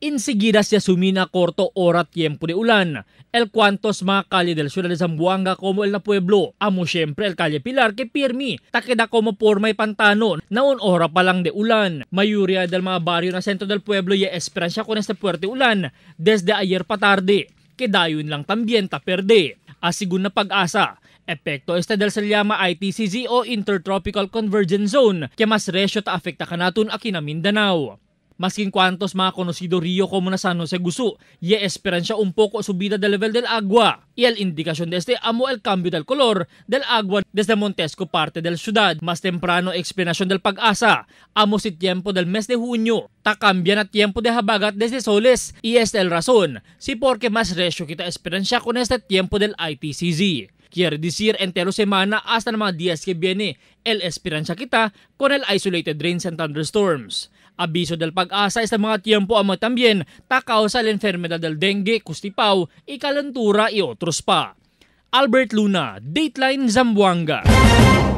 inseguidas ya sumina corto hora tiempo de ulan. El cuantos mga calle del ciudad de Zamboanga como el na pueblo. Amo siempre el calle Pilar que pirmi. Takeda como por may pantano. Naon ora pa lang de ulan. Mayuria del mga barrio na centro del pueblo ya esperansya con este puerte ulan. Desde ayer pa tarde. Kedayon lang tambien ta perde. Asigun na pag-asa. Epekto este del salyama ITCZ o Intertropical Convergence Zone kaya mas resyo ta afekta kanatun na Mindanao. Maskin cuantos mga conocido Rio como na San Jose Gusu, y esperancia un poco subida del nivel del agua, y el indicación de este amo el cambio del color del agua desde Montesco parte del ciudad. Mas temprano explanación del pag-asa, amo si tiempo del mes de junio, ta cambian a tiempo de habagat desde soles, y es el razón, si porque mas recio kita esperancia con este tiempo del ITCZ year this entero semana hasta ng mga días que viene, El Esperanza Kita con el isolated rains and thunderstorms. Abiso del pag-asa sa mga tiempo amo tambien takaw sa enfermedad del dengue, kustipaw, ikalantura y otros pa. Albert Luna, Dateline Zamboanga.